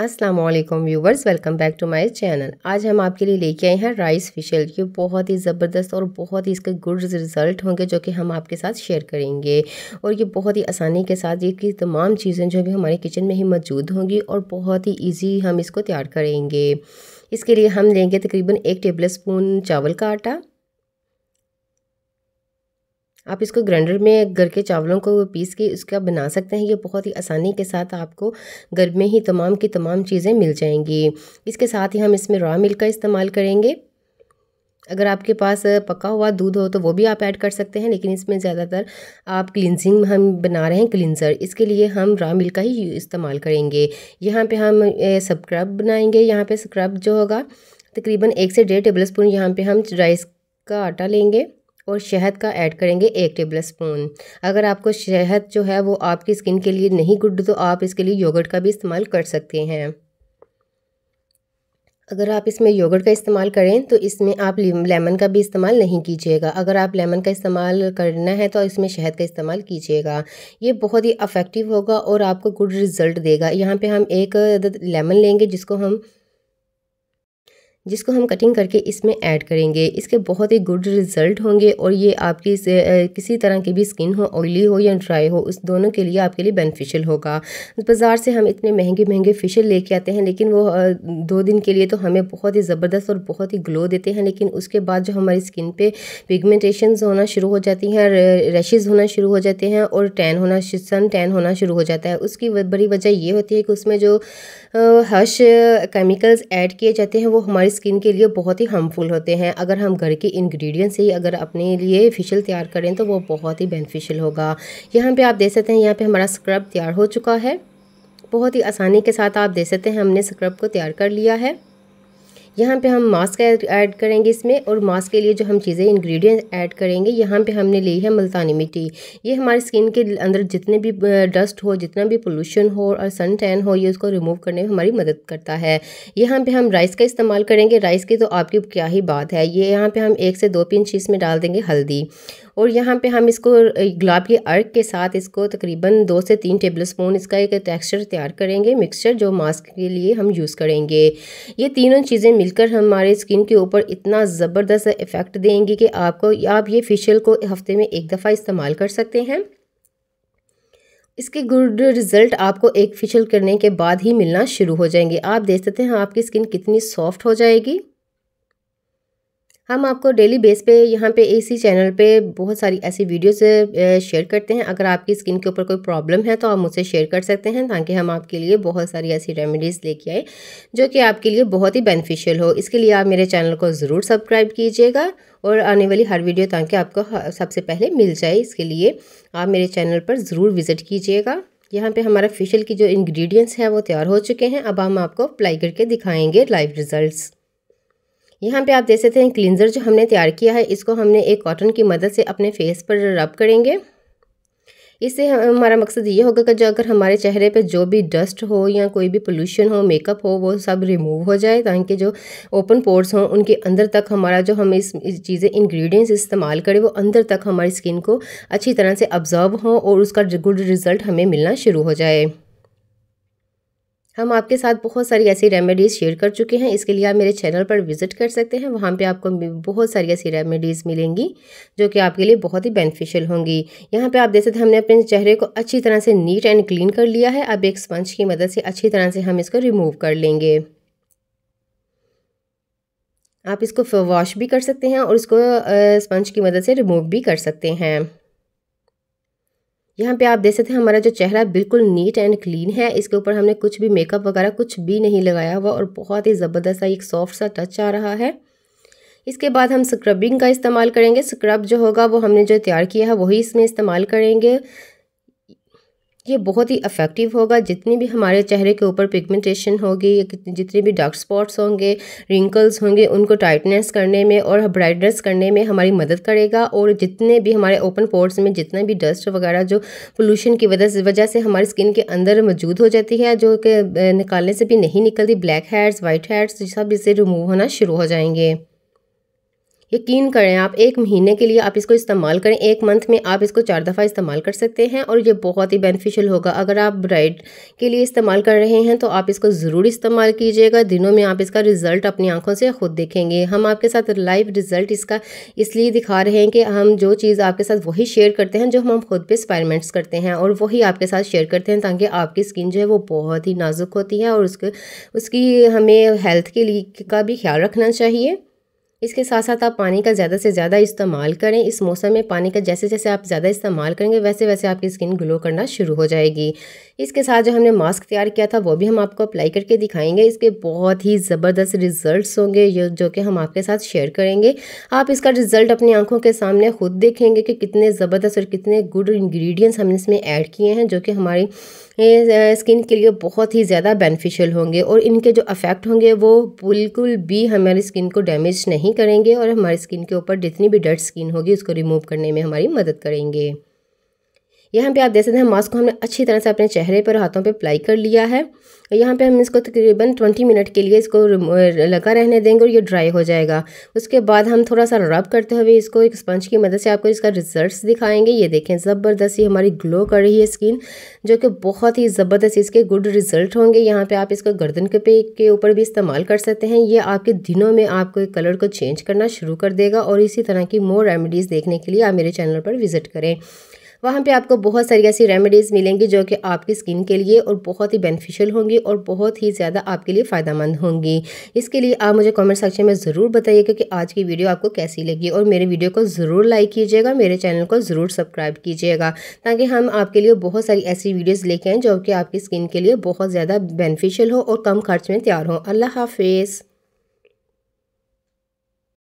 अस्सलाम वालेकुम viewers welcome back to my channel आज हम आपके लिए लेके आए हैं राइस फिशल ये बहुत ही ज़बरदस्त और बहुत ही इसके गुड रिज़ल्ट होंगे जो कि हम आपके साथ शेयर करेंगे और ये बहुत ही आसानी के साथ ये की तमाम चीज़ें जो भी हमारे किचन में ही मौजूद होंगी और बहुत ही ईजी हम इसको तैयार करेंगे इसके लिए हम लेंगे तकरीबन एक टेबल स्पून चावल का आटा आप इसको ग्राइंडर में घर के चावलों को पीस के उसका बना सकते हैं ये बहुत ही आसानी के साथ आपको घर में ही तमाम की तमाम चीज़ें मिल जाएंगी इसके साथ ही हम इसमें रॉ मिल्क का इस्तेमाल करेंगे अगर आपके पास पका हुआ दूध हो तो वो भी आप ऐड कर सकते हैं लेकिन इसमें ज़्यादातर आप क्लिनजिंग हम बना रहे हैं क्लिनज़र इसके लिए हम रॉ मिल्क का ही इस्तेमाल करेंगे यहाँ पर हम स्क्रब बनाएंगे यहाँ पर स्क्रब जो होगा तकरीबन एक से डेढ़ टेबल स्पून यहाँ पर हम राइस का आटा लेंगे और शहद का ऐड करेंगे एक टेबल स्पून अगर आपको शहद जो है वो आपकी स्किन के लिए नहीं गुड तो आप इसके लिए योगर्ट का भी इस्तेमाल कर सकते हैं अगर आप इसमें योगर्ट का इस्तेमाल करें तो इसमें आप लेमन का भी इस्तेमाल नहीं कीजिएगा अगर आप लेमन का इस्तेमाल करना है तो इसमें शहद का इस्तेमाल कीजिएगा ये बहुत ही अफेक्टिव होगा और आपको गुड रिज़ल्ट देगा यहाँ पे हम एक लेमन लेंगे जिसको हम जिसको हम कटिंग करके इसमें ऐड करेंगे इसके बहुत ही गुड रिजल्ट होंगे और ये आपकी किसी तरह की भी स्किन हो ऑयली हो या ड्राई हो उस दोनों के लिए आपके लिए बेनिफिशियल होगा बाज़ार से हम इतने महंगे महंगे फेशियल लेके आते हैं लेकिन वो दो दिन के लिए तो हमें बहुत ही ज़बरदस्त और बहुत ही ग्लो देते हैं लेकिन उसके बाद जो हमारी स्किन पर पिगमेंटेशन होना शुरू हो जाती हैं रैशेज़ होना शुरू हो जाते हैं और टैन होना सन टैन होना शुरू हो जाता है उसकी बड़ी वजह ये होती है कि उसमें जो हश केमिकल्स ऐड किए जाते हैं वो हमारी स्किन के लिए बहुत ही हार्मफुल होते हैं अगर हम घर के इंग्रेडिएंट्स से ही अगर अपने लिए फेशियल तैयार करें तो वो बहुत ही बेनिफिशियल होगा यहाँ पे आप देख सकते हैं यहाँ पे हमारा स्क्रब तैयार हो चुका है बहुत ही आसानी के साथ आप देख सकते हैं हमने स्क्रब को तैयार कर लिया है यहाँ पे हम मास्क ऐड करेंगे इसमें और मास्क के लिए जो हम चीज़ें इंग्रेडिएंट ऐड करेंगे यहाँ पे हमने ली है मुल्तानी मिट्टी ये हमारी स्किन के अंदर जितने भी डस्ट हो जितना भी पोल्यूशन हो और सन टैन हो ये उसको रिमूव करने में हमारी मदद करता है यहाँ पे हम राइस का इस्तेमाल करेंगे राइस की तो आपकी क्या ही बात है ये यहाँ पर हम एक से दो पिंच इसमें डाल देंगे हल्दी और यहाँ पे हम इसको गुलाब के अर्क के साथ इसको तकरीबन दो से तीन टेबल स्पून इसका एक टेक्सचर तैयार करेंगे मिक्सचर जो मास्क के लिए हम यूज़ करेंगे ये तीनों चीज़ें मिलकर हमारे स्किन के ऊपर इतना ज़बरदस्त इफ़ेक्ट देंगी कि आपको आप ये फेशियल को हफ्ते में एक दफ़ा इस्तेमाल कर सकते हैं इसके गुड रिज़ल्ट आपको एक फेशियल करने के बाद ही मिलना शुरू हो जाएंगे आप देख सकते हैं आपकी स्किन कितनी सॉफ्ट हो जाएगी हम आपको डेली बेस पे यहाँ पे इसी चैनल पे बहुत सारी ऐसी वीडियोस शेयर करते हैं अगर आपकी स्किन के ऊपर कोई प्रॉब्लम है तो आप मुझसे शेयर कर सकते हैं ताकि हम आपके लिए बहुत सारी ऐसी रेमेडीज़ लेके आए जो कि आपके लिए बहुत ही बेनिफिशियल हो इसके लिए आप मेरे चैनल को ज़रूर सब्सक्राइब कीजिएगा और आने वाली हर वीडियो ताकि आपको सबसे पहले मिल जाए इसके लिए आप मेरे चैनल पर ज़रूर विज़िट कीजिएगा यहाँ पे हमारा फेशियल की जो इंग्रेडिएंट्स हैं वो तैयार हो चुके हैं अब हम आपको अप्लाई करके दिखाएंगे लाइव रिजल्ट्स यहाँ पे आप देख सकते हैं क्लिनज़र जो हमने तैयार किया है इसको हमने एक कॉटन की मदद से अपने फेस पर रब करेंगे इससे हमारा मकसद ये होगा कि जो अगर हमारे चेहरे पे जो भी डस्ट हो या कोई भी पोल्यूशन हो मेकअप हो वो सब रिमूव हो जाए ताकि जो ओपन पोर्स हों उनके अंदर तक हमारा जो हम इस, इस चीज़ें इंग्रेडिएंट्स इस्तेमाल करें वो अंदर तक हमारी स्किन को अच्छी तरह से ऑब्जर्व हो और उसका गुड रिज़ल्ट हमें मिलना शुरू हो जाए हम आपके साथ बहुत सारी ऐसी रेमेडीज़ शेयर कर चुके हैं इसके लिए आप मेरे चैनल पर विज़िट कर सकते हैं वहाँ पे आपको बहुत सारी ऐसी रेमेडीज़ मिलेंगी जो कि आपके लिए बहुत ही बेनिफिशियल होंगी यहाँ पे आप देख सकते हैं हमने अपने चेहरे को अच्छी तरह से नीट एंड क्लीन कर लिया है अब एक स्पंज की मदद से अच्छी तरह से हम इसको रिमूव कर लेंगे आप इसको वॉश भी कर सकते हैं और इसको स्पंज की मदद से रिमूव भी कर सकते हैं यहाँ पे आप देख सकते हैं हमारा जो चेहरा बिल्कुल नीट एंड क्लीन है इसके ऊपर हमने कुछ भी मेकअप वगैरह कुछ भी नहीं लगाया हुआ और बहुत ही ज़बरदस्त सा एक सॉफ्ट सा टच आ रहा है इसके बाद हम स्क्रबिंग का इस्तेमाल करेंगे स्क्रब जो होगा वो हमने जो तैयार किया है वही इसमें इस्तेमाल करेंगे ये बहुत ही अफेक्टिव होगा जितनी भी हमारे चेहरे के ऊपर पिगमेंटेशन होगी या जितने भी डार्क स्पॉट्स होंगे रिंकल्स होंगे उनको टाइटनेस करने में और ब्राइटनेस करने में हमारी मदद करेगा और जितने भी हमारे ओपन पोर्ट्स में जितना भी डस्ट वगैरह जो पोल्यूशन की वजह से वजह से हमारी स्किन के अंदर मौजूद हो जाती है जो कि निकालने से भी नहीं निकलती ब्लैक हेड्स वाइट हेड्स सब इसे रिमूव होना शुरू हो जाएंगे यकीन करें आप एक महीने के लिए आप इसको इस्तेमाल करें एक मंथ में आप इसको चार दफ़ा इस्तेमाल कर सकते हैं और ये बहुत ही बेनिफिशियल होगा अगर आप ब्राइड के लिए इस्तेमाल कर रहे हैं तो आप इसको ज़रूर इस्तेमाल कीजिएगा दिनों में आप इसका रिज़ल्ट अपनी आंखों से ख़ुद देखेंगे हम आपके साथ लाइव रिज़ल्ट इसका इसलिए दिखा रहे हैं कि हम जो चीज़ आपके साथ वही शेयर करते हैं जो हम खुद पर एक्सपायरमेंट्स करते हैं और वही आपके साथ शेयर करते हैं ताकि आपकी स्किन जो है वो बहुत ही नाजुक होती है और उसके उसकी हमें हेल्थ के लिए का भी ख्याल रखना चाहिए इसके साथ साथ आप पानी का ज़्यादा से ज़्यादा इस्तेमाल करें इस मौसम में पानी का जैसे जैसे आप ज़्यादा इस्तेमाल करेंगे वैसे वैसे आपकी स्किन ग्लो करना शुरू हो जाएगी इसके साथ जो हमने मास्क तैयार किया था वो भी हम आपको अप्लाई करके दिखाएंगे इसके बहुत ही ज़बरदस्त रिजल्ट होंगे जो कि हम आपके साथ शेयर करेंगे आप इसका रिज़ल्ट अपनी आंखों के सामने खुद देखेंगे कि कितने ज़बरदस्त और कितने गुड इन्ग्रीडियंट्स हमने इसमें ऐड किए हैं जो कि हमारी स्किन के लिए बहुत ही ज़्यादा बेनिफिशियल होंगे और इनके जो अफेक्ट होंगे वो बिल्कुल भी हमारी स्किन को डैमेज नहीं करेंगे और हमारी स्किन के ऊपर जितनी भी डेड स्किन होगी उसको रिमूव करने में हमारी मदद करेंगे यहाँ पे आप देख सकते हैं मास्क को हमने अच्छी तरह से अपने चेहरे पर हाथों पे अप्लाई कर लिया है यहाँ पे हम इसको तकरीबन ट्वेंटी मिनट के लिए इसको लगा रहने देंगे और ये ड्राई हो जाएगा उसके बाद हम थोड़ा सा रब करते हुए इसको एक स्पंज की मदद से आपको इसका रिजल्ट दिखाएंगे ये देखें ज़बरदस्त ही हमारी ग्लो कर रही है स्किन जो कि बहुत ही ज़बरदस्त इसके गुड रिजल्ट होंगे यहाँ पर आप इसको गर्दन के पे के ऊपर भी इस्तेमाल कर सकते हैं ये आपके दिनों में आपको कलर को चेंज करना शुरू कर देगा और इसी तरह की मोर रेमिडीज़ देखने के लिए आप मेरे चैनल पर विज़िट करें वहाँ पे आपको बहुत सारी ऐसी रेमेडीज़ मिलेंगी जो कि आपकी स्किन के लिए और बहुत ही बेनिफिशियल होंगी और बहुत ही ज़्यादा आपके लिए फ़ायदा होंगी इसके लिए आप मुझे कमेंट सेक्शन में ज़रूर बताइएगा कि आज की वीडियो आपको कैसी लगी और मेरे वीडियो को ज़रूर लाइक कीजिएगा मेरे चैनल को ज़रूर सब्सक्राइब कीजिएगा ताकि हम आपके लिए बहुत सारी ऐसी वीडियोज़ लेके आएँ जो कि आपकी स्किन के लिए बहुत ज़्यादा बेनिफिशियल हो और कम खर्च में तैयार हों अल्लाह हाफिज़